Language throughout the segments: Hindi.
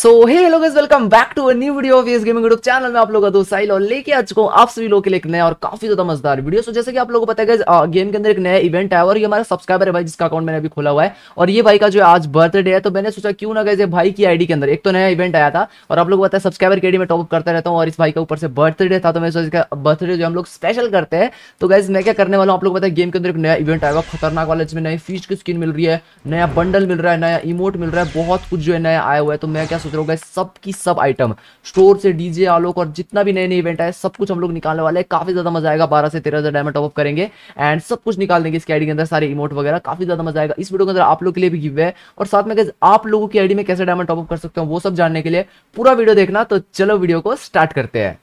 सो हे लोगोस welcome back to a new video of S gaming YouTube channel में आप लोगों का दोस्त साहिल और लेके आज को आप सभी लोगों के लिए एक नया और काफी ज्यादा मजेदार वीडियो सो जैसे कि आप लोगों को पता है गेम के अंदर एक नया इवेंट है और ये हमारा सब्सक्राइबर है भाई जिसका अकाउंट मैंने अभी खोला हुआ है और ये भाई का जो आज बर्थडे है तो मैंने सोचा क्यों ना गए भाई की आईडी के अंदर एक तो नया इवेंट आया था और आप लोग पता है सब्सक्राइबर की आईडी में टॉपअप करता रहता हूँ और इस भाई का ऊपर से बर्थडे था तो मैंने सोचा बर्थडे जो हम लोग स्पेशल करते हैं तो गैस मैं क्या करने वाला हूँ आप लोग पता है गेम के अंदर एक नया इवेंट आएगा खतरनाक वाला जिसमें नई फीस की स्किन मिल रही है नया बंडल मिल रहा है नया इमोट मिल रहा है बहुत कुछ जो है नया आया हुआ है तो मैं क्या सोच रहे हो गए सब की सब आइटम स्टोर से डीजे आलोक और जितना भी नए नए इवेंट है सब कुछ हम लोग निकालने वाले हैं काफी ज्यादा मजा आएगा बारह से तेरह हजार डायमंड टॉप करेंगे एंड सब कुछ निकाल देंगे इसकी आईडी के अंदर सारे इमोट वगैरह काफी ज्यादा मजा आएगा इस वीडियो के अंदर आप लोग के लिए भी गिव है और साथ में आप लोगों की आईडी में कैसे डायमंड टॉप कर सकते हैं वो सब जानने के लिए पूरा वीडियो देखना तो चलो वीडियो को स्टार्ट करते हैं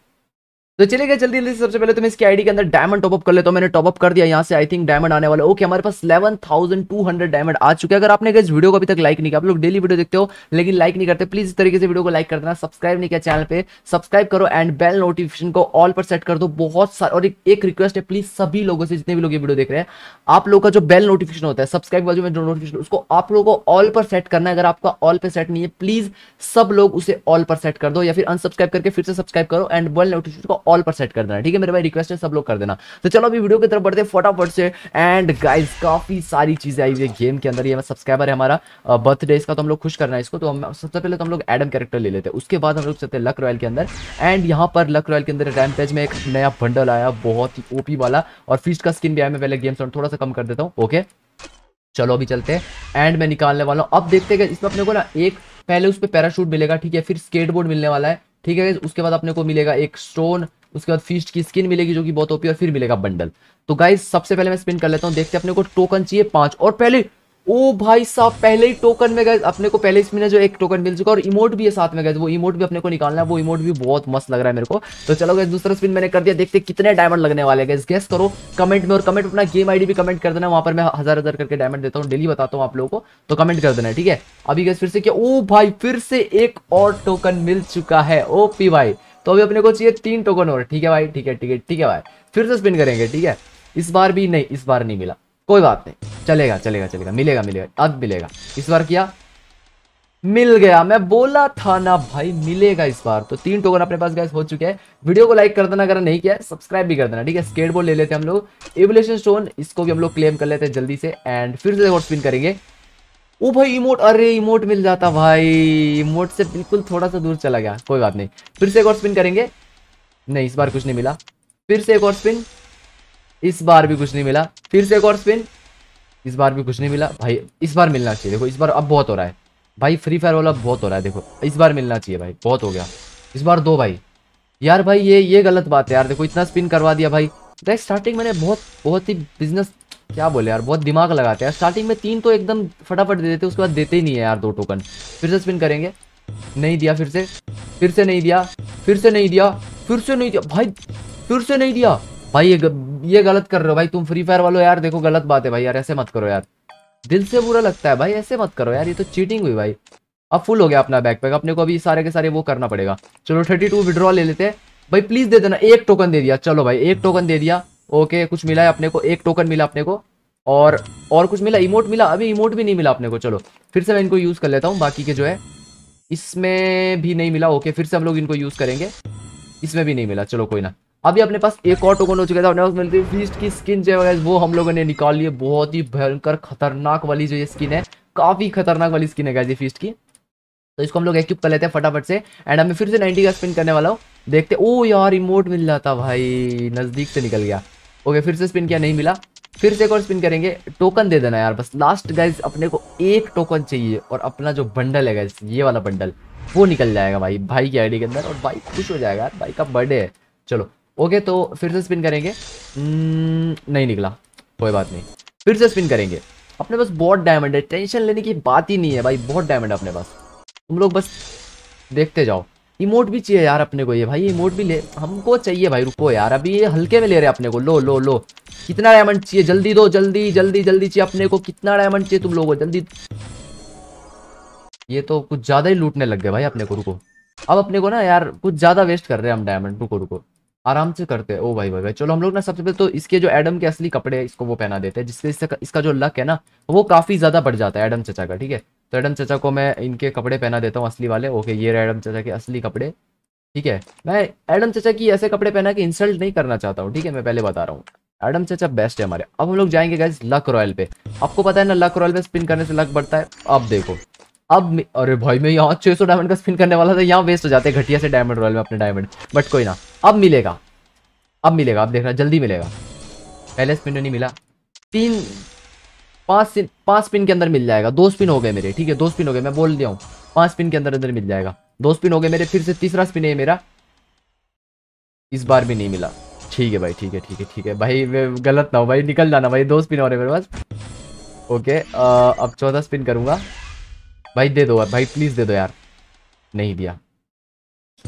तो चलेगा जल्दी जल्दी सबसे पहले तो मैं इसकी आईडी के अंदर डायमंड टॉपअप कर लेता तो मैंने टॉपअप कर दिया यहाँ से आई थिंक डायमंड आने वाला ओके हमारे पास 11,200 डायमंड आ चुके हैं अगर आपने इस वीडियो को अभी तक लाइक नहीं किया आप लोग डेली वीडियो देखते हो लेकिन लाइक नहीं करते प्लीज इस तरीके से वीडियो को लाइक कर देना सब्सक्राइब नहीं किया चैनल पर सब्सक्राइब करो एंड बेल नोटिफिकेशन को ऑल पर सेट कर दो बहुत सारे और एक रिक्वेस्ट है प्लीज सभी लोगों से जितने भी लोग ये वीडियो देख रहे हैं आप लोग का जो बेल नोटिफिकेशन होता है सब्सक्राइब वाला जो नोटिफिकेशन उसको आप लोगों को ऑल पर सेट करना है अगर आपका ऑल पर सेट नहीं है प्लीज सब लोग उसे ऑल पर सेट कर दो या फिर अनसब्सक्राइब करके फिर से सब्सक्राइब करो एंड बेल नोटिफिकेशन को ऑल पर सेट कर देना ठीक है मेरे भाई रिक्वेस्ट है सब लोग कर देना तो चलो अभी वीडियो की तरफ बढ़ते फटाफट से एंड गाइज काफी सारी चीजें आई हुई है गेम के अंदर ये सब्सक्राइबर है हमारा बर्थडे इसका तो हम लोग खुश करना है इसको तो हम सबसे पहले तो हम लोग एडम कैरेक्टर ले लेते हैं उसके बाद हम लोग चलते लक रॉयल के अंदर एंड यहाँ पर लक रॉयल के अंदर रैम पेज में एक नया बंडल आया बहुत ही ओपी वाला और फीस्ट का स्किन भी आया मैं पहले गेम साउंड थोड़ा सा कम कर देता हूँ ओके चलो अभी चलते हैं एंड मैं निकालने वाला हूँ अब देखते हैं इसमें अपने को ना एक पहले उस पर पैराशूट मिलेगा ठीक है फिर स्केटबोर्ड मिलने वाला है ठीक है उसके बाद अपने को मिलेगा एक स्टोन उसके बाद फीस की स्किन मिलेगी जो कि बहुत ओपी और फिर मिलेगा बंडल तो गाइज सबसे पहले मैं स्पिन कर लेता हूँ देखते अपने को टोकन चाहिए पांच और पहले ओ भाई साहब पहले ही टोकन में गए अपने को पहले इसमें जो एक टोकन मिल चुका और इमोट भी है साथ में गए वो इमोट भी अपने को निकालना है वो इमोट भी बहुत मस्त लग रहा है मेरे को तो चलो गए दूसरा स्पिन मैंने कर दिया देखते कितने डायमंड लगने वाले गए गैस करो कमेंट में और कमेंट अपना गेम आईडी भी कमेंट कर देना वहां पर मैं हज़ार हज़ार करके डायमंड देता हूँ डेली बताता हूँ आप लोगों को तो कमेंट कर देना ठीक है अभी गैस फिर से क्या ओ भाई फिर से एक और टोकन मिल चुका है ओ पी भाई तो अभी अपने को चाहिए तीन टोकन और ठीक है भाई ठीक है ठीक है ठीक है भाई फिर से स्पिन करेंगे ठीक है इस बार भी नहीं इस बार नहीं मिला कोई बात नहीं चलेगा चलेगा चलेगा मिलेगा मिलेगा अब मिलेगा इस बार किया मिल गया मैं बोला था ना भाई मिलेगा इस बार तो तीन टोकन अपने पास गैस हो चुके हैं वीडियो को लाइक कर देना अगर नहीं किया सब्सक्राइब भी कर देना ठीक है स्केटबोर्ड ले लेते हैं हम लोग एवोल्यूशन स्टोन इसको भी हम लोग क्लेम कर लेते हैं जल्दी से एंड फिर से स्पिन करेंगे ओ भाई इमोट अरे इमोट मिल जाता भाई इमोट से बिल्कुल थोड़ा सा दूर चला गया कोई बात नहीं फिर से एक और स्पिन करेंगे नहीं इस बार कुछ नहीं मिला फिर से एक और स्पिन इस बार भी कुछ नहीं मिला फिर से एक और स्पिन इस बार भी कुछ नहीं मिला भाई इस बार मिलना चाहिए देखो इस बार अब बहुत हो रहा है भाई फ्री फायर वाला बहुत हो रहा है देखो इस बार मिलना चाहिए भाई बहुत हो गया इस बार दो भाई यार भाई ये ये गलत बात है यार देखो इतना स्पिन करवा दिया भाई देख स्टार्टिंग मैंने बहुत बहुत ही बिजनेस क्या बोले यार बहुत दिमाग लगाते हैं स्टार्टिंग में तीन तो एकदम फटाफट दे देते उसके बाद देते ही नहीं है यार दो टोकन फिर से स्पिन करेंगे नहीं दिया फिर से फिर से नहीं दिया फिर से नहीं दिया फिर से नहीं दिया भाई फिर से नहीं दिया भाई ये ये गलत कर रहे हो भाई तुम फ्री फायर वालों यार देखो गलत बात है भाई यार ऐसे मत करो यार दिल से बुरा लगता है भाई ऐसे मत करो यार ये तो चीटिंग हुई भाई अब फुल हो गया अपना बैकपैक अपने को अभी सारे के सारे वो करना पड़ेगा चलो थर्टी टू विड्रॉ ले लेते हैं भाई प्लीज दे देना एक टोकन दे दिया चलो भाई एक टोकन दे दिया ओके कुछ मिला है अपने को एक टोकन मिला अपने को और और कुछ मिला इमोट मिला अभी इमोट भी नहीं मिला अपने को चलो फिर से मैं इनको यूज़ कर लेता हूँ बाकी के जो है इसमें भी नहीं मिला ओके फिर से हम लोग इनको यूज़ करेंगे इसमें भी नहीं मिला चलो कोई ना अभी अपने पास एक और टोकन हो चुका था अपने पास मिलती है फीस्ट की स्किन जो है वो हम लोगों ने निकाल लिए बहुत ही भयंकर खतरनाक वाली जो ये स्किन है काफ़ी खतरनाक वाली स्किन है गैजी फीस्ट की तो इसको हम लोग एक्यूब कर लेते हैं फटाफट से एंड हमें फिर से नाइनटी का स्पिन करने वाला हूँ देखते ओ यार रिमोट मिल जाता भाई नज़दीक से निकल गया ओके फिर से स्पिन किया नहीं मिला फिर से एक और स्पिन करेंगे टोकन दे देना यार बस लास्ट गाइज अपने को एक टोकन चाहिए और अपना जो बंडल है गाइज ये वाला बंडल वो निकल जाएगा भाई भाई की आईडी के अंदर और भाई खुश हो जाएगा यार भाई का बर्थडे है चलो ओके तो फिर से स्पिन करेंगे hmm, नहीं निकला कोई बात नहीं फिर से स्पिन करेंगे अपने पास बहुत डायमंड है टेंशन लेने की बात ही नहीं है भाई बहुत डायमंड है अपने पास तुम लोग बस देखते जाओ इमोट भी चाहिए यार अपने को ये भाई इमोट भी ले हमको चाहिए भाई रुको यार अभी ये हल्के में ले रहे अपने को लो लो लो कितना डायमंड चाहिए जल्दी दो जल्दी जल्दी जल्दी चाहिए अपने को कितना डायमंड चाहिए तुम लोगों को जल्दी ये तो कुछ ज़्यादा ही लूटने लग गए भाई अपने को रुको अब अपने को ना यार कुछ ज़्यादा वेस्ट कर रहे हैं हम डायमंड रुको रुको आराम से करते हैं ओ भाई भाई भाई चलो हम लोग ना सबसे पहले तो इसके जो एडम के असली कपड़े इसको वो पहना देते हैं जिससे इसका जो लक है ना वो काफ़ी ज़्यादा बढ़ जाता है एडम चचा का ठीक है तो एडम चचा को मैं इनके कपड़े पहना देता हूँ असली वाले ओके ये एडम चचा के असली कपड़े ठीक है मैं एडम चचा की ऐसे कपड़े पहना के इंसल्ट नहीं करना चाहता हूँ ठीक है मैं पहले बता रहा हूँ एडम चचा बेस्ट है हमारे अब हम लोग जाएंगे गैस लक रॉयल पे आपको पता है ना लक रॉयल पे स्पिन करने से लक बढ़ता है अब देखो अब अरे भाई मैं यहाँ 600 डायमंड का स्पिन करने वाला था यहाँ वेस्ट हो जाते घटिया से डायमंड रॉयल में अपने डायमंड बट कोई ना अब मिलेगा अब मिलेगा अब देखना जल्दी मिलेगा पहले स्पिन तो नहीं मिला तीन पाँच स्पिन पाँच स्पिन के अंदर मिल जाएगा दो स्पिन हो गए मेरे ठीक है दो स्पिन हो गए मैं बोल दिया हूँ पाँच स्पिन के अंदर अंदर मिल जाएगा दो स्पिन हो गए मेरे फिर से तीसरा स्पिन है मेरा इस बार भी नहीं मिला ठीक है भाई ठीक है ठीक है ठीक है भाई गलत ना हो भाई निकल जाना भाई दो स्पिन हो रहे मेरे पास ओके अब चौदह स्पिन करूँगा भाई दे दो भाई प्लीज़ दे दो यार नहीं दिया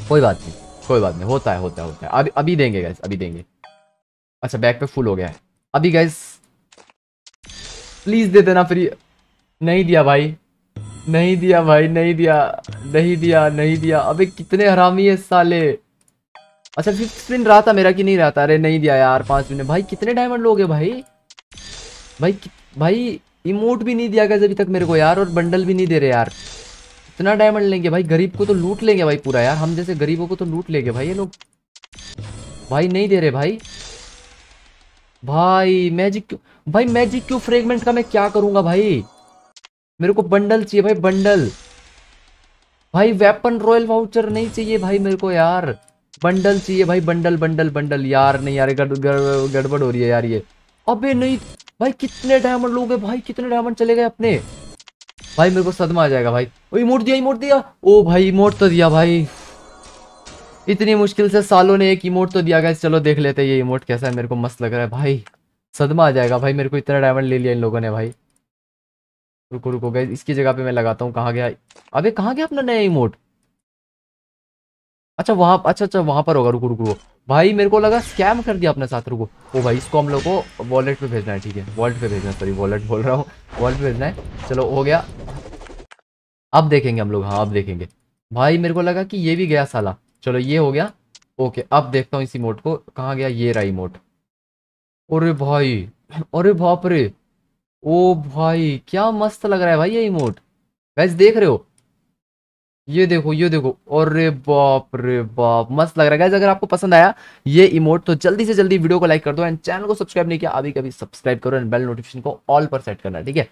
कोई बात नहीं कोई बात नहीं होता है होता है होता है अभी अभी देंगे गैस अभी देंगे अच्छा बैग पे फुल हो गया है अभी गैस प्लीज़ दे देना फ्री नहीं दिया भाई नहीं दिया भाई नहीं दिया नहीं दिया नहीं दिया अबे कितने हरामी है साले अच्छा फिफ्थ स्पिन रहा था मेरा कि नहीं रहा था अरे नहीं दिया यार पांच मिनट भाई कितने डायमंड लोगे भाई भाई भाई इमोट भी नहीं दिया गया अभी तक मेरे को यार और बंडल भी नहीं दे रहे यार इतना डायमंड लेंगे भाई गरीब को तो लूट लेंगे भाई पूरा यार हम जैसे गरीबों को तो लूट लेंगे भाई ये लोग भाई नहीं दे रहे भाई भाई मैजिक क्यों भाई मैजिक क्यों फ्रेगमेंट का मैं क्या करूंगा भाई मेरे को बंडल चाहिए भाई बंडल भाई वेपन रॉयल वाउचर नहीं चाहिए भाई मेरे को यार बंडल चाहिए भाई बंडल बंडल बंडल यार नहीं यार गड़बड़ गड़, गड़, हो रही है यार ये अबे नहीं भाई कितने डायमंड लोगे भाई कितने डायमंड चले गए अपने भाई मेरे को सदमा आ जाएगा भाई ओ इमोट दिया इमोट दिया ओ भाई इमोट तो दिया भाई इतनी मुश्किल से सालों ने एक इमोट तो दिया गया चलो देख लेते हैं ये इमोट कैसा है मेरे को मस्त लग रहा है भाई सदमा आ जाएगा भाई मेरे को इतना डायमंड ले लिया इन लोगों ने भाई रुको रुको गए इसकी जगह पे मैं लगाता हूँ कहाँ गया अबे कहाँ गया अपना नया इमोट अच्छा वहाँ अच्छा अच्छा वहाँ पर होगा रुको रुको रुको भाई मेरे को लगा स्कैम कर दिया अपने साथ रुको ओ भाई इसको हम लोग को वॉलेट पे भेजना है ठीक है वॉलेट पे भेजना सॉरी वॉलेट बोल रहा हूँ वॉलेट पे भेजना है चलो हो गया अब देखेंगे हम लोग हाँ अब देखेंगे भाई मेरे को लगा कि ये भी गया साला चलो ये हो गया ओके अब देखता हूँ इस इमोट को कहाँ गया ये रहा इमोट अरे भाई अरे बाप रे ओ भाई क्या मस्त लग रहा है भाई ये इमोट वैसे देख रहे हो ये देखो ये देखो और रे बाप रे बाप मस्त लग रहा है अगर आपको पसंद आया ये इमोट तो जल्दी से जल्दी वीडियो को लाइक कर दो एंड चैनल को सब्सक्राइब नहीं किया अभी कभी सब्सक्राइब करो एंड बेल नोटिफिकेशन को ऑल पर सेट करना ठीक है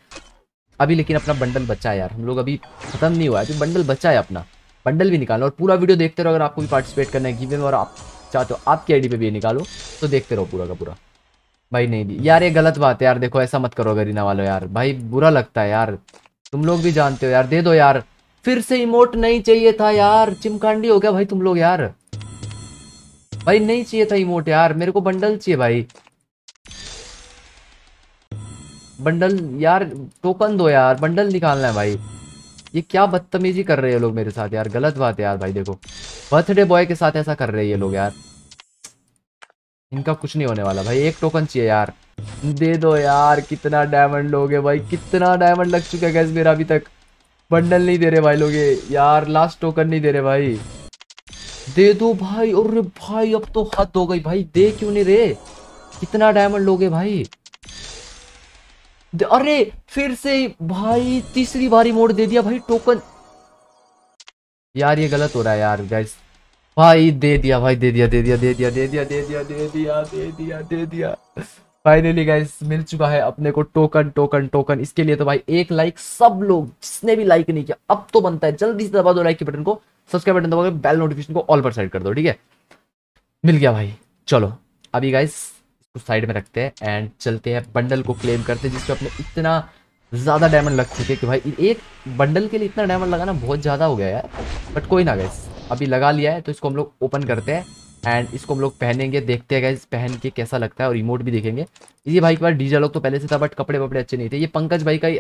अभी लेकिन अपना बंडल बच्चा है यार हम लोग अभी खत्म नहीं हुआ है बंडल तो बच्चा है अपना बंडल भी निकालो और पूरा वीडियो देखते रहो अगर आपको भी पार्टिसिपेट करना है गिवेन और आप चाहते हो आपकी आईडी पे भी निकालो तो देखते रहो पूरा का पूरा भाई नहीं दी यार ये गलत बात है यार देखो ऐसा मत करो गरीना वालों यार भाई बुरा लगता है यार तुम लोग भी जानते हो यार दे दो यार फिर से इमोट नहीं चाहिए था यार चिमकांडी हो गया भाई तुम लोग यार भाई नहीं चाहिए था इमोट यार मेरे को बंडल चाहिए भाई बंडल यार टोकन दो यार बंडल निकालना है भाई ये क्या बदतमीजी कर रहे हैं लोग मेरे साथ यार गलत बात है यार भाई देखो बर्थडे बॉय के साथ ऐसा कर रहे हैं ये लोग यार इनका कुछ नहीं होने वाला भाई एक टोकन चाहिए यार दे दो यार कितना डायमंड लोगे भाई कितना डायमंड लग चुका है गैस मेरा अभी तक बंडल नहीं दे रहे भाई लोग यार लास्ट टोकन नहीं दे रहे भाई दे दो भाई और भाई अब तो हद हो गई भाई दे क्यों नहीं रे कितना डायमंड लोगे भाई अरे फिर से भाई तीसरी बारी मोड़ दे दिया भाई टोकन यार ये गलत हो रहा है यार गैस भाई दे दिया भाई दे दिया दे दिया दे दिया दे दिया दे दिया दे दिया दे दिया दे दिया फाइनली गाइस मिल चुका है अपने को टोकन टोकन टोकन इसके लिए तो भाई एक लाइक सब लोग जिसने भी लाइक नहीं किया अब तो बनता है जल्दी से दबा दो लाइक के बटन को सब्सक्राइब बटन दबाओ बेल नोटिफिकेशन को ऑल पर साइड कर दो ठीक है मिल गया भाई चलो अभी गाइस इसको साइड में रखते हैं एंड चलते हैं बंडल को क्लेम करते हैं जिसको अपने इतना ज़्यादा डायमंड लग चुके कि भाई एक बंडल के लिए इतना डायमंड लगाना बहुत ज़्यादा हो गया यार बट कोई ना गैस अभी लगा लिया है तो इसको हम लोग ओपन करते हैं एंड इसको हम लोग पहनेंगे देखते हैं गाइज पहन के कैसा लगता है और रिमोट भी देखेंगे ये भाई के पास डीजा लोग तो पहले से था बट कपड़े वपड़े अच्छे नहीं थे ये पंकज भाई का ही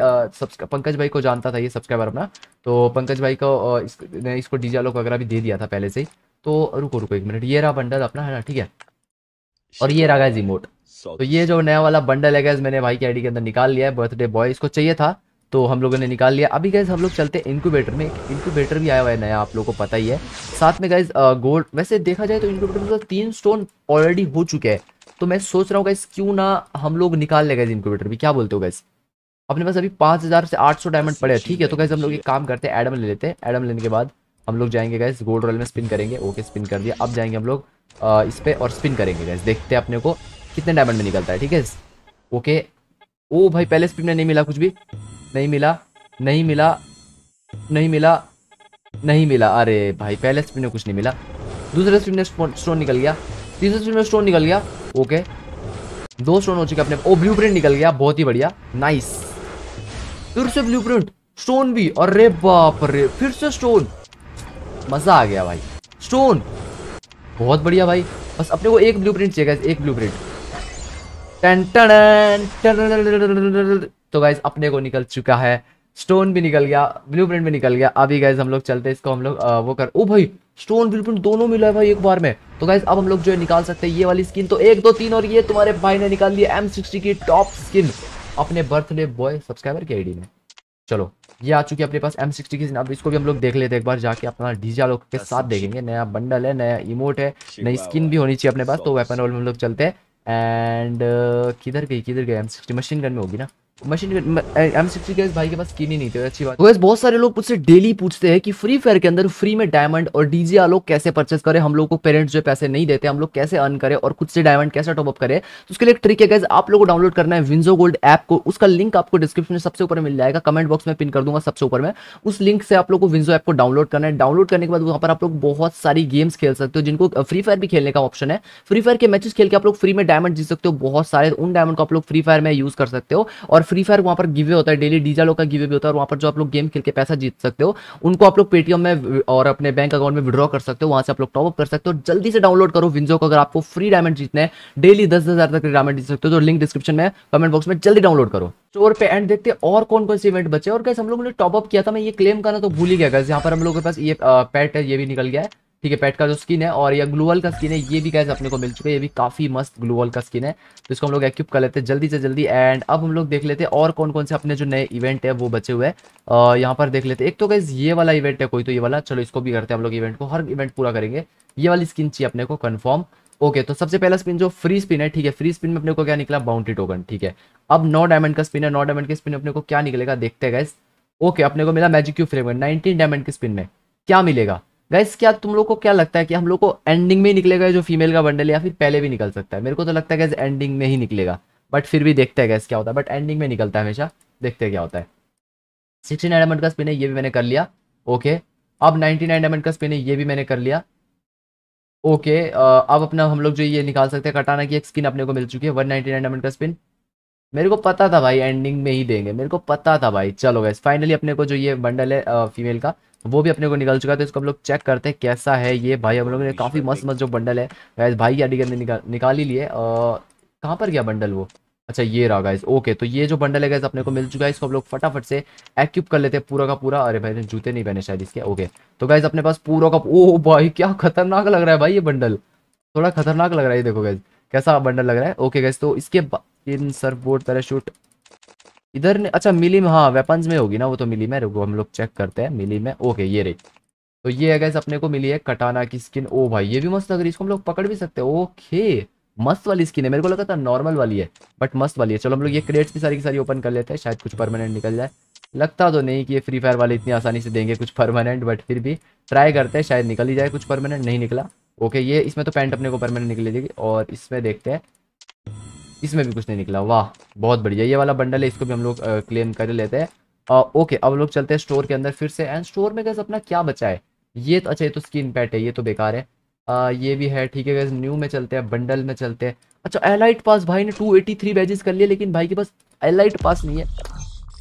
पंकज भाई को जानता था ये सब्सक्राइबर अपना तो पंकज भाई को इस, ने इसको डीजा लोग वगैरह भी दे दिया था पहले से ही तो रुको रुको एक मिनट ये रहा बंडल अपना है ना ठीक है और ये रहा गाइज रिमोट तो ये जो नया वाला बंडल है गाइज मैंने भाई की आईडी के अंदर निकाल लिया है बर्थडे बॉय इसको चाहिए था तो हम लोगों ने निकाल लिया अभी गैस हम लोग चलते हैं इंक्यूबेटर में इनक्यूबेटर इंक्यूबेटर भी आया हुआ है नया आप लोगों को पता ही है साथ में गैस गोल्ड वैसे देखा जाए तो इंक्यूबेटर में तो तीन स्टोन ऑलरेडी हो चुके हैं तो मैं सोच रहा हूँ गैस क्यों ना हम लोग निकाल ले गए इंक्यूबेटर भी क्या बोलते हो गैस अपने पास अभी पाँच हज़ार से आठ सौ डायमंड पड़े ठीक है तो गैस हम लोग एक काम करते हैं एडम ले लेते हैं एडम लेने के बाद हम लोग जाएंगे गैस गोल्ड रॉयल में स्पिन करेंगे ओके स्पिन कर दिया अब जाएंगे हम लोग इस पर और स्पिन करेंगे गैस देखते हैं अपने को कितने डायमंड में निकलता है ठीक है ओके ओ भाई पहले स्पिन में नहीं मिला कुछ भी नहीं मिला नहीं मिला नहीं मिला नहीं मिला अरे भाई पहले स्पिन में कुछ नहीं मिला दूसरे स्पिन में स्टोन निकल गया तीसरे स्पिन में स्टोन निकल गया ओके दो स्टोन हो चुके अपने ओ ब्लू प्रिंट निकल गया बहुत ही बढ़िया नाइस फिर से ब्लू प्रिंट स्टोन भी अरे बाप रे फिर से स्टोन मजा आ गया भाई स्टोन बहुत बढ़िया भाई बस अपने को एक ब्लू प्रिंट चाहिए एक ब्लू प्रिंट टन टन तो गाइज अपने को निकल चुका है स्टोन भी निकल गया ब्लू प्रिंट भी निकल गया अभी गाइज हम लोग चलते हैं इसको हम लोग वो कर ओ भाई स्टोन ब्लू प्रिंट दोनों मिला है भाई एक बार में तो गाइज अब हम लोग जो है निकाल सकते हैं ये वाली स्किन तो एक दो तीन और ये तुम्हारे भाई ने निकाल दिया एम की टॉप स्किन अपने बर्थडे बॉय सब्सक्राइबर की आई में चलो ये आ चुकी है अपने पास एम सिक्सटी की अब इसको भी हम लोग देख लेते हैं एक बार जाके अपना डीजा लोग के साथ देखेंगे नया बंडल है नया इमोट है नई स्किन भी होनी चाहिए अपने पास तो वेपन वाले हम लोग चलते हैं एंड किधर गई किधर गई एम सिक्सटी मशीन गन में होगी ना मशीन एम सिक्सटी के भाई के पास स्किन ही नहीं थी अच्छी बात वैसे बहुत सारे लोग मुझसे डेली पूछते हैं कि फ्री फायर के अंदर फ्री में डायमंड और डीजे आलोक कैसे परचेस करें हम लोग को पेरेंट्स जो पैसे नहीं देते हम लोग कैसे अर्न करें और खुद से डायमंड कैसे टॉपअप करें तो उसके लिए एक ट्रिक है गैस आप लोगों को डाउनलोड करना है विंजो गोल्ड ऐप को उसका लिंक आपको डिस्क्रिप्शन में सबसे ऊपर मिल जाएगा कमेंट बॉक्स में पिन कर दूंगा सबसे ऊपर में उस लिंक से आप लोग को विंजो ऐप को डाउनलोड करना है डाउनलोड करने के बाद वहाँ पर आप लोग बहुत सारी गेम्स खेल सकते हो जिनको फ्री फायर भी खेलने का ऑप्शन है फ्री फायर के मैचेस खेल के आप लोग फ्री में डायमंड जीत सकते हो बहुत सारे उन डायमंड को आप लोग फ्री फायर में यूज कर सकते हो और फ्री फायर वहाँ पर गिवे होता है डेली डीजा लोग का गिवे भी होता है और वहाँ पर जो आप लोग गेम खेल के पैसा जीत सकते हो उनको आप लोग पेटीएम में और अपने बैंक अकाउंट में विड्रॉ कर सकते हो वहाँ से आप लोग टॉपअप कर सकते हो जल्दी से डाउनलोड करो विंजो को अगर आपको फ्री डायमंड जीतना है डेली दस हज़ार तक डायमंड जीत सकते हो तो लिंक डिस्क्रिप्शन में कमेंट बॉक्स में जल्दी डाउनलोड करो स्टोर पे एंड देखते हैं और कौन कौन से इवेंट बचे और कैसे हम लोगों ने टॉपअप किया था मैं ये क्लेम करना तो भूल ही गया यहाँ पर हम लोग के पास ये पैट है ये भी निकल गया है ठीक है पेट का जो स्किन है और यह ग्लूवल का स्किन है ये भी गैस अपने को मिल चुका है ये भी काफ़ी मस्त ग्लूवल का स्किन है तो इसको हम लोग एक्यूब कर लेते हैं जल्दी से जल्दी एंड अब हम लोग देख लेते हैं और कौन कौन से अपने जो नए इवेंट है वो बचे हुए हैं यहाँ पर देख लेते हैं एक तो गैस ये वाला इवेंट है कोई तो ये वाला चलो इसको भी करते हैं हम लोग इवेंट को हर इवेंट पूरा करेंगे ये वाली स्किन चाहिए अपने को कन्फर्म ओके तो सबसे पहला स्पिन जो फ्री स्पिन है ठीक है फ्री स्पिन में अपने को क्या निकला बाउंड्री टोकन ठीक है अब नौ डायमंड का स्पिन है नौ डायमंड के स्पिन अपने को क्या निकलेगा देखते गैस ओके अपने को मिला magic cube framework nineteen diamond के स्पिन में क्या मिलेगा गाइस क्या तुम लोग को क्या लगता है कि हम लोग को एंडिंग में ही निकलेगा जो फीमेल का बंडल या फिर पहले भी निकल सकता है मेरे को तो लगता है गैस एंडिंग में ही निकलेगा बट फिर भी देखते हैं गैस क्या होता है बट एंडिंग में निकलता है हमेशा देखते हैं क्या होता है सिक्सटी नाइन डायमंड का स्पिन है ये भी मैंने कर लिया ओके अब नाइनटी नाइन डायमंड का स्पिन है ये भी मैंने कर लिया ओके अब अपना हम लोग जो ये निकाल सकते हैं कटाना की एक स्किन अपने को मिल चुकी है वन नाइनटी नाइन डायमंड का स्पिन मेरे को पता था भाई एंडिंग में ही देंगे मेरे को पता था भाई चलो गैस फाइनली अपने को जो ये बंडल है आ, फीमेल का वो भी अपने को निकल चुका है तो इसको हम लोग चेक करते हैं कैसा है ये भाई हम लोगों ने काफ़ी मस्त मस्त जो बंडल है गैस भाई अडिगर निकाल निकाल ही लिए कहाँ पर गया बंडल वो अच्छा ये रहा गैस ओके तो ये जो बंडल है गैस अपने को मिल चुका है इसको हम लोग फटाफट से एक्यूब कर लेते हैं पूरा का पूरा अरे भाई जूते नहीं पहने शायद इसके ओके तो गैस अपने पास पूरा का ओ भाई क्या खतरनाक लग रहा है भाई ये बंडल थोड़ा खतरनाक लग रहा है देखो गैस कैसा बंडल लग रहा है ओके गैस तो इसके इन सर्फ बोर्ड पैराशूट इधर ने अच्छा मिली में हाँ वेपन्स में होगी ना वो तो मिली में रुको हम लोग चेक करते हैं मिली में ओके ये रही तो ये है गैस अपने को मिली है कटाना की स्किन ओ भाई ये भी मस्त लग रही इसको हम लोग पकड़ भी सकते हैं ओके मस्त वाली स्किन है मेरे को लगा था नॉर्मल वाली है बट मस्त वाली है चलो हम लोग ये क्रेट्स भी सारी की सारी ओपन कर लेते हैं शायद कुछ परमानेंट निकल जाए लगता तो नहीं कि ये फ्री फायर वाले इतनी आसानी से देंगे कुछ परमानेंट बट फिर भी ट्राई करते हैं शायद निकल ही जाए कुछ परमानेंट नहीं निकला ओके ये इसमें तो पैंट अपने को परमानेंट जाएगी और इसमें देखते हैं इसमें भी कुछ नहीं निकला वाह बहुत बढ़िया ये वाला बंडल है इसको भी हम लोग क्लेम कर लेते हैं ओके अब लोग चलते हैं स्टोर के अंदर फिर से एंड स्टोर में गैस अपना क्या बचा है ये तो अच्छा ये तो स्किन पैट है ये तो बेकार है आ, ये भी है ठीक है गैस न्यू में चलते हैं बंडल में चलते हैं अच्छा एलाइट पास भाई ने टू एटी बैजेस कर लिए लेकिन भाई के पास एलाइट पास नहीं है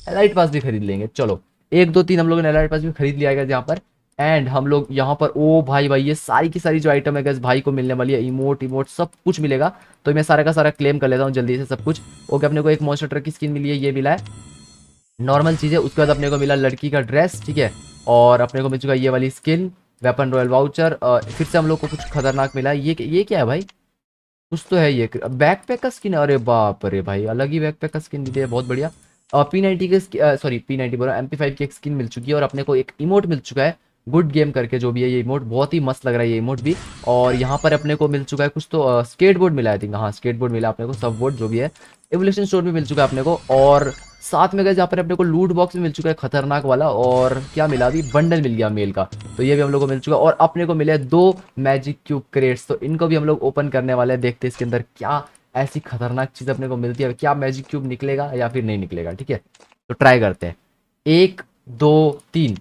एलाइट पास भी खरीद लेंगे चलो एक दो तीन हम लोगों ने एलाइट पास भी खरीद लिया गया यहाँ पर एंड हम लोग यहाँ पर ओ भाई भाई ये सारी की सारी जो आइटम है गैस भाई को मिलने वाली है इमोट इमोट सब कुछ मिलेगा तो मैं सारा का सारा क्लेम कर लेता हूँ जल्दी से सब कुछ ओके अपने को एक मॉन्स्टर ट्रक की स्किन मिली है ये मिला है नॉर्मल चीज़ है उसके बाद अपने को मिला लड़की का ड्रेस ठीक है और अपने को मिल चुका ये वाली स्किन वेपन रॉयल वाउचर फिर से हम लोग को कुछ खतरनाक मिला ये ये क्या है भाई कुछ तो है ये बैक पैक का स्किन अरे बाप अरे भाई अलग ही बैक पैक का स्किन दी है बहुत बढ़िया पी नाइनटी के सॉरी पी नाइनटी बोला एम पी फाइव की एक स्किन मिल चुकी है और अपने को एक इमोट मिल चुका है गुड गेम करके जो भी है ये इमोट बहुत ही मस्त लग रहा है ये इमोट भी और यहाँ पर अपने को मिल चुका है कुछ तो स्केट बोर्ड मिला आई हाँ स्केट बोर्ड मिला अपने को सब बोर्ड जो भी है एवोल्यूशन स्टोर भी मिल चुका है अपने को और साथ में गए जहाँ पर अपने को लूट बॉक्स भी मिल चुका है खतरनाक वाला और क्या मिला अभी बंडल मिल गया मेल का तो ये भी हम लोग को मिल चुका है और अपने को मिले दो मैजिक क्यूब क्रेट्स तो इनको भी हम लोग ओपन करने वाले हैं देखते हैं इसके अंदर क्या ऐसी खतरनाक चीज़ अपने को मिलती है क्या मैजिक क्यूब निकलेगा या फिर नहीं निकलेगा ठीक है तो ट्राई करते हैं एक दो तीन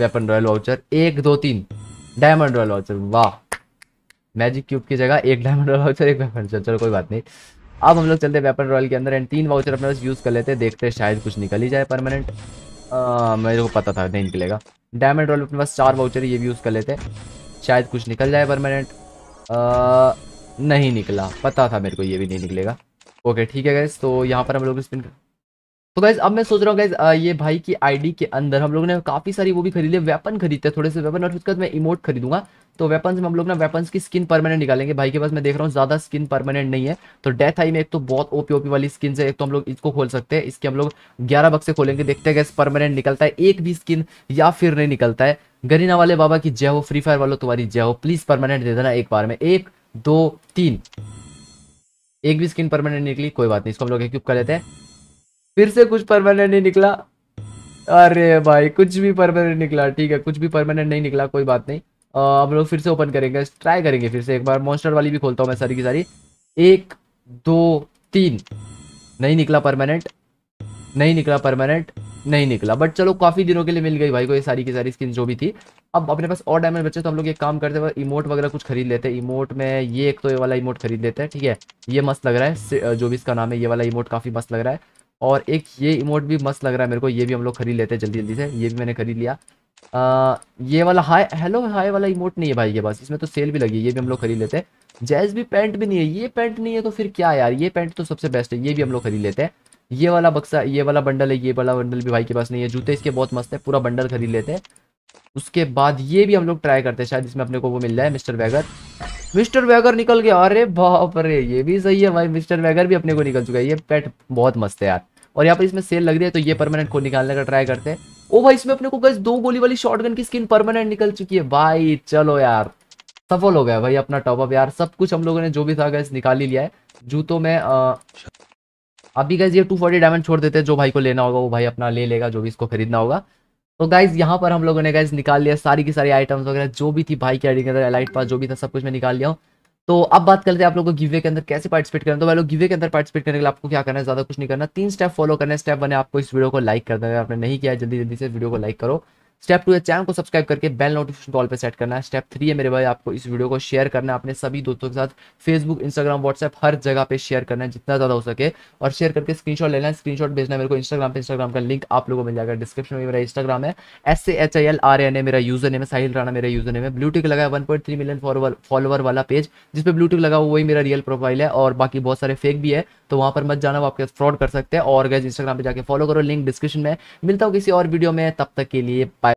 वेपन रॉयल वाउचर एक दो तीन डायमंड रॉयल वाउचर वाह मैजिक क्यूब की जगह एक डायमंड रॉयल वाउचर एक वेपन चलो चलो कोई बात नहीं अब हम लोग चलते हैं वेपन रॉयल के अंदर एंड तीन वाउचर अपने यूज़ कर लेते हैं देखते हैं शायद कुछ निकल ही जाए परमानेंट मेरे को पता था नहीं निकलेगा डायमंड रॉयल अपने पास चार वाउचर ये भी यूज़ कर लेते हैं शायद कुछ निकल जाए परमानेंट नहीं निकला पता था मेरे को ये भी नहीं निकलेगा ओके ठीक है गैस तो यहाँ पर हम लोग स्पिन कर... तो गाइज अब मैं सोच रहा हूँ गाइज ये भाई की आईडी के अंदर हम लोग ने काफी सारी वो भी खरीदे वेपन खरीदते हैं थोड़े से वेपन और उसके बाद मैं इमोट खरीदूंगा तो वेपन में हम लोग ना वेपन की स्किन परमानेंट निकालेंगे भाई के पास मैं देख रहा हूँ ज्यादा स्किन परमानेंट नहीं है तो डेथ आई में एक तो बहुत ओपी ओपी वाली स्किन है एक तो हम लोग इसको खोल सकते हैं इसके हम लोग ग्यारह बक्से खोलेंगे देखते हैं परमानेंट निकलता है एक भी स्किन या फिर नहीं निकलता है गरीना वाले बाबा की जय हो फ्री फायर वालों तुम्हारी जय हो प्लीज परमानेंट दे देना एक बार में एक दो तीन एक भी स्किन परमानेंट निकली कोई बात नहीं इसको हम लोग एक्यूब कर लेते हैं फिर से कुछ परमानेंट नहीं निकला अरे भाई कुछ भी परमानेंट निकला ठीक है कुछ भी परमानेंट नहीं निकला कोई बात नहीं हम लोग फिर से ओपन करेंगे ट्राई करेंगे फिर से एक बार मॉन्स्टर वाली भी खोलता हूँ मैं सारी की सारी एक दो तीन नहीं निकला परमानेंट नहीं निकला परमानेंट नहीं निकला बट चलो काफ़ी दिनों के लिए मिल गई भाई को ये सारी की सारी स्किन जो भी थी अब अपने पास और डायमंड बचे तो हम लोग एक काम करते हैं इमोट वगैरह कुछ खरीद लेते हैं इमोट में ये एक तो ये वाला इमोट खरीद लेते हैं ठीक है ये मस्त लग रहा है जो भी इसका नाम है ये वाला इमोट काफ़ी मस्त लग रहा है और एक ये इमोट भी मस्त लग रहा है मेरे को ये भी हम लोग खरीद लेते हैं जल्दी जल्दी से ये भी मैंने खरीद लिया आ, ये वाला हाई हेलो हाई वाला इमोट नहीं है भाई के पास इसमें तो सेल भी लगी है ये भी हम लोग खरीद लेते हैं जैज भी पैंट भी नहीं है ये पैंट नहीं है तो फिर क्या यार ये पैंट तो सबसे बेस्ट है ये भी हम लोग खरीद लेते हैं ये वाला बक्सा ये वाला बंडल है ये वाला बंडल भी भाई के पास नहीं है जूते इसके बहुत मस्त है पूरा बंडल खरीद लेते हैं उसके बाद ये भी हम लोग ट्राई करते हैं शायद इसमें अपने को वो मिल जाए मिस्टर वैगर मिस्टर वैगर निकल गया अरे बाप रे ये भी सही है भाई मिस्टर वैगर भी अपने को निकल चुका है ये पेट बहुत मस्त है यार और यहाँ पर इसमें सेल लग रही है तो ये परमानेंट को निकालने का ट्राई करते हैं ओ भाई इसमें अपने को गैस दो गोली वाली शॉटगन की स्किन परमानेंट निकल चुकी है भाई चलो यार सफल हो गया भाई अपना टॉपअप यार सब कुछ हम लोगों ने जो भी था गैस निकाल ही लिया है जूतों में अभी गैस ये फोर्टी डायमंड छोड़ देते हैं जो भाई को लेना होगा वो भाई अपना ले लेगा जो भी इसको खरीदना होगा तो गाइज यहाँ पर हम लोगों ने गाइज निकाल लिया सारी की सारी आइटम्स वगैरह जो भी थी भाई की आइडी एलाइट पास जो भी था सब कुछ मैं निकाल लिया हूँ तो अब बात करते हैं आप लोगों को गिवे के अंदर कैसे पार्टिसिपेट करना तो भाई लोग गिवे के अंदर पार्टिसिपेट करने के लिए आपको क्या करना है ज़्यादा कुछ नहीं करना तीन स्टेप फॉलो करना है स्टेप बने आपको इस वीडियो को लाइक कर देना आपने नहीं किया जल्दी जल्दी से वीडियो को लाइक करो स्टेप टू है चैनल को सब्सक्राइब करके बेल नोटिफिकेशन कॉल पे सेट करना है स्टेप थ्री है मेरे भाई आपको इस वीडियो को शेयर करना है अपने सभी दोस्तों के साथ फेसबुक इंस्टाग्राम व्हाट्सएप हर जगह पे शेयर करना है जितना ज़्यादा हो सके और शेयर करके स्क्रीनशॉट लेना है स्क्रीनशॉट भेजना है मेरे को इंस्टाग्राम पे इंस्टाग्राम का लिंक आप लोगों को मिल जाएगा डिस्क्रिप्शन में मेरा इंस्टाग्राम है S A H I L R N A मेरा यूजर नेम है साहिल राणा मेरा यूजर नेम है ब्लूटिक लगा है one point three million follower वाला पेज जिसपे ब्लूटिक लगा हुआ वही मेरा रियल प्रोफाइल है और बाकी बहुत सारे फेक भी है तो वहाँ पर मत जाना वो आपके फ्रॉड कर सकते हैं और गैस इंस्टाग्राम पे जाके फॉलो करो लिंक डिस्क्रिप्शन में मिलता हूँ किसी और वीडियो में तब तक के लिए बाय